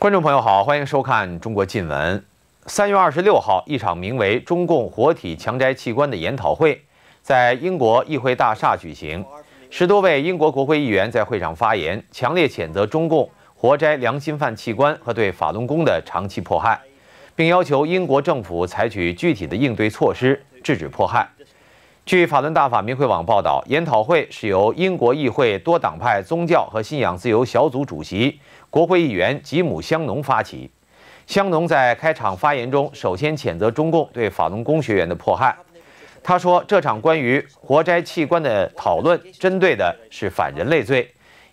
观众朋友好，欢迎收看《中国近闻》。三月二十六号，一场名为“中共活体强摘器官”的研讨会在英国议会大厦举行。十多位英国国会议员在会上发言，强烈谴责中共活摘良心犯器官和对法轮功的长期迫害，并要求英国政府采取具体的应对措施，制止迫害。据法轮大法民会网报道，研讨会是由英国议会多党派宗教和信仰自由小组主席、国会议员吉姆·香农发起。香农在开场发言中首先谴责中共对法轮功学员的迫害。他说，这场关于活摘器官的讨论针对的是反人类罪，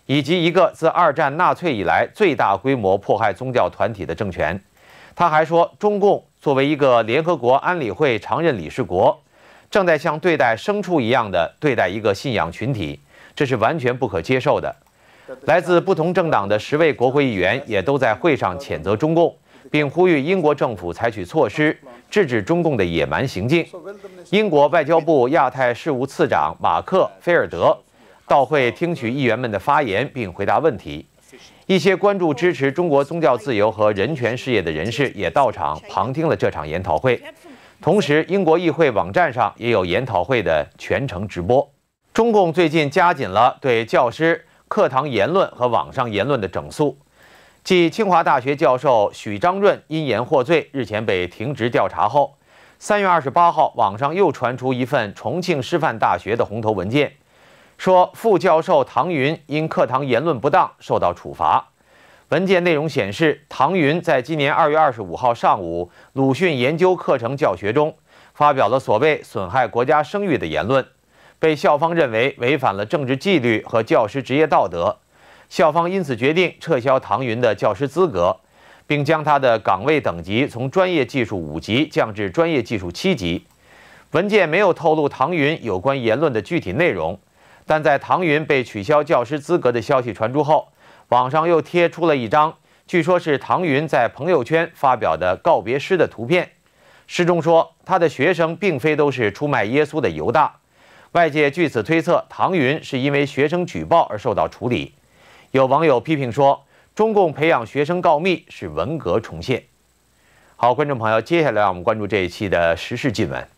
以及一个自二战纳粹以来最大规模迫害宗教团体的政权。他还说，中共作为一个联合国安理会常任理事国。正在像对待牲畜一样的对待一个信仰群体，这是完全不可接受的。来自不同政党的十位国会议员也都在会上谴责中共，并呼吁英国政府采取措施制止中共的野蛮行径。英国外交部亚太事务次长马克·菲尔德到会听取议员们的发言并回答问题。一些关注支持中国宗教自由和人权事业的人士也到场旁听了这场研讨会。同时，英国议会网站上也有研讨会的全程直播。中共最近加紧了对教师课堂言论和网上言论的整肃。继清华大学教授许章润因言获罪，日前被停职调查后，三月二十八号，网上又传出一份重庆师范大学的红头文件，说副教授唐云因课堂言论不当受到处罚。文件内容显示，唐云在今年二月二十五号上午鲁迅研究课程教学中发表了所谓损害国家声誉的言论，被校方认为违反了政治纪律和教师职业道德，校方因此决定撤销唐云的教师资格，并将他的岗位等级从专业技术五级降至专业技术七级。文件没有透露唐云有关言论的具体内容，但在唐云被取消教师资格的消息传出后。网上又贴出了一张，据说是唐云在朋友圈发表的告别诗的图片。诗中说，他的学生并非都是出卖耶稣的犹大。外界据此推测，唐云是因为学生举报而受到处理。有网友批评说，中共培养学生告密是文革重现。好，观众朋友，接下来我们关注这一期的时事新闻。